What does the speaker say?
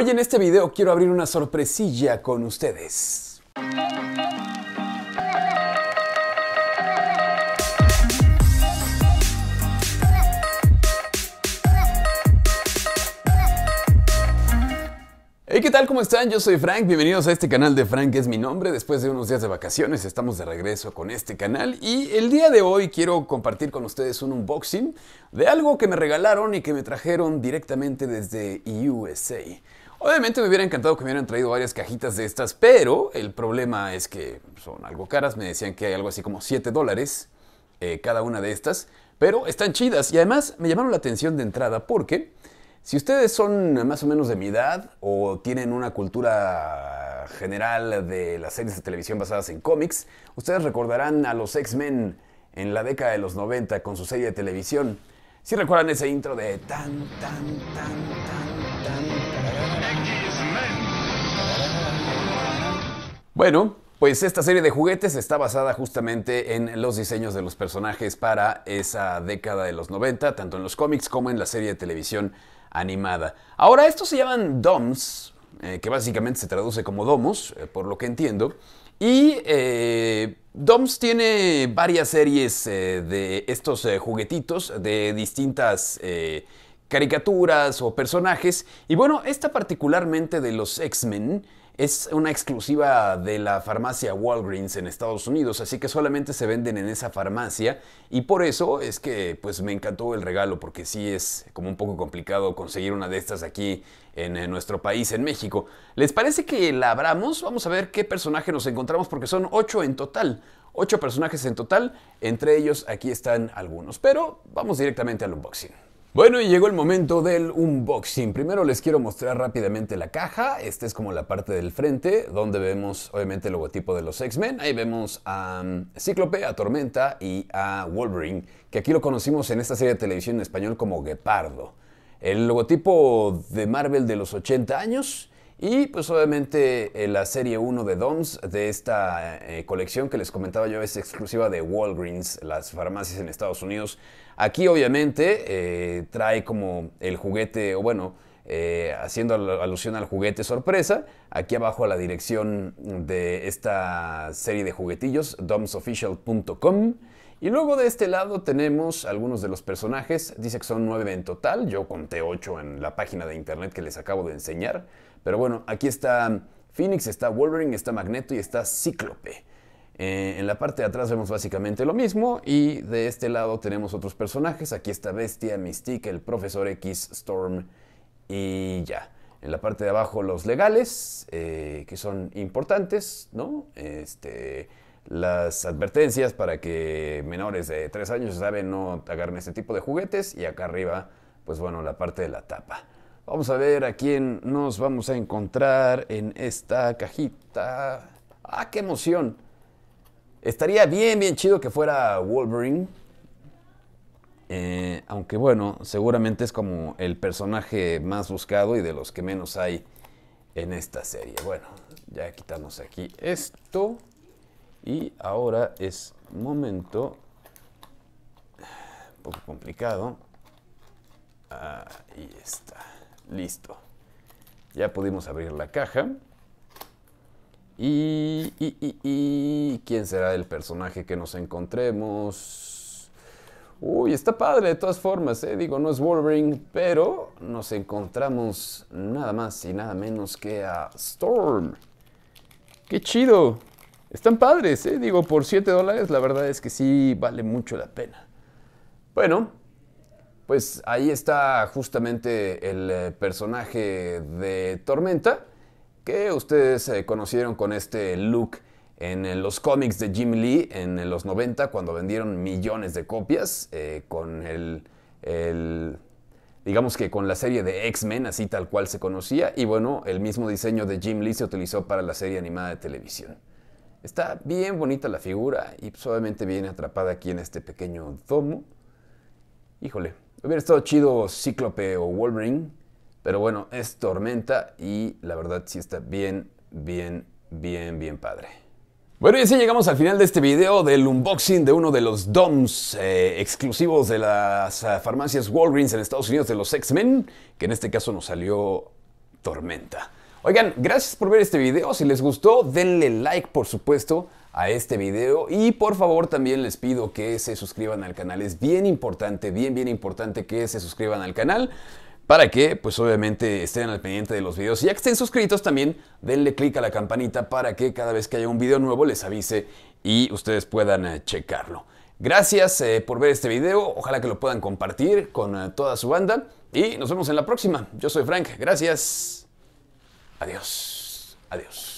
Hoy en este video quiero abrir una sorpresilla con ustedes. Hey, ¿qué tal? ¿Cómo están? Yo soy Frank, bienvenidos a este canal de Frank es mi nombre. Después de unos días de vacaciones estamos de regreso con este canal y el día de hoy quiero compartir con ustedes un unboxing de algo que me regalaron y que me trajeron directamente desde USA. Obviamente me hubiera encantado que me hubieran traído varias cajitas de estas, pero el problema es que son algo caras. Me decían que hay algo así como 7 dólares eh, cada una de estas, pero están chidas. Y además me llamaron la atención de entrada porque si ustedes son más o menos de mi edad o tienen una cultura general de las series de televisión basadas en cómics, ustedes recordarán a los X-Men en la década de los 90 con su serie de televisión. Si recuerdan ese intro de tan tan tan Bueno, pues esta serie de juguetes está basada justamente en los diseños de los personajes para esa década de los 90, tanto en los cómics como en la serie de televisión animada. Ahora, estos se llaman DOMs, eh, que básicamente se traduce como domos, eh, por lo que entiendo. Y eh, DOMS tiene varias series de estos juguetitos de distintas caricaturas o personajes. Y bueno, esta particularmente de los X-Men es una exclusiva de la farmacia Walgreens en Estados Unidos, así que solamente se venden en esa farmacia y por eso es que pues me encantó el regalo porque sí es como un poco complicado conseguir una de estas aquí en, en nuestro país, en México. ¿Les parece que la abramos? Vamos a ver qué personaje nos encontramos porque son ocho en total. Ocho personajes en total, entre ellos aquí están algunos, pero vamos directamente al unboxing. Bueno, y llegó el momento del unboxing. Primero les quiero mostrar rápidamente la caja. Esta es como la parte del frente, donde vemos obviamente el logotipo de los X-Men. Ahí vemos a mm, Cíclope, a Tormenta y a Wolverine, que aquí lo conocimos en esta serie de televisión en español como Guepardo. El logotipo de Marvel de los 80 años y pues obviamente eh, la serie 1 de DOMS de esta eh, colección que les comentaba yo es exclusiva de Walgreens, las farmacias en Estados Unidos. Aquí obviamente eh, trae como el juguete, o bueno, haciendo alusión al juguete sorpresa, aquí abajo a la dirección de esta serie de juguetillos, domsofficial.com. Y luego de este lado tenemos algunos de los personajes, dice que son nueve en total, yo conté ocho en la página de internet que les acabo de enseñar, pero bueno, aquí está Phoenix, está Wolverine, está Magneto y está Cíclope. Eh, en la parte de atrás vemos básicamente lo mismo y de este lado tenemos otros personajes, aquí está Bestia, Mystique, el Profesor X, Storm y ya. En la parte de abajo los legales, eh, que son importantes, ¿no? Este, las advertencias para que menores de 3 años saben no agarren este tipo de juguetes y acá arriba, pues bueno, la parte de la tapa. Vamos a ver a quién nos vamos a encontrar en esta cajita. ¡Ah, qué emoción! Estaría bien, bien chido que fuera Wolverine. Eh, aunque bueno, seguramente es como el personaje más buscado y de los que menos hay en esta serie. Bueno, ya quitamos aquí esto. Y ahora es momento, un poco complicado, ahí está, listo. Ya pudimos abrir la caja. Y, y, y, quién será el personaje que nos encontremos. Uy, está padre de todas formas, ¿eh? digo, no es Wolverine, pero nos encontramos nada más y nada menos que a Storm. ¡Qué chido! Están padres, ¿eh? Digo, por 7 dólares la verdad es que sí vale mucho la pena. Bueno, pues ahí está justamente el eh, personaje de Tormenta que ustedes eh, conocieron con este look en eh, los cómics de Jim Lee en los 90 cuando vendieron millones de copias con el digamos que con la serie de X-Men, así tal cual se conocía, y bueno, el mismo diseño de Jim Lee se utilizó para la serie animada de televisión. Está bien bonita la figura y suavemente viene atrapada aquí en este pequeño domo. Híjole, hubiera estado chido Cíclope o Wolverine, pero bueno, es Tormenta y la verdad sí está bien, bien, bien, bien padre. Bueno, y así llegamos al final de este video del unboxing de uno de los DOMs eh, exclusivos de las eh, farmacias Walgreens en Estados Unidos de los X-Men, que en este caso nos salió Tormenta. Oigan, gracias por ver este video. Si les gustó, denle like, por supuesto, a este video. Y por favor, también les pido que se suscriban al canal. Es bien importante, bien, bien importante que se suscriban al canal para que pues obviamente estén al pendiente de los videos. Y ya que estén suscritos también denle click a la campanita para que cada vez que haya un video nuevo les avise y ustedes puedan eh, checarlo. Gracias eh, por ver este video, ojalá que lo puedan compartir con eh, toda su banda y nos vemos en la próxima. Yo soy Frank, gracias. Adiós. Adiós.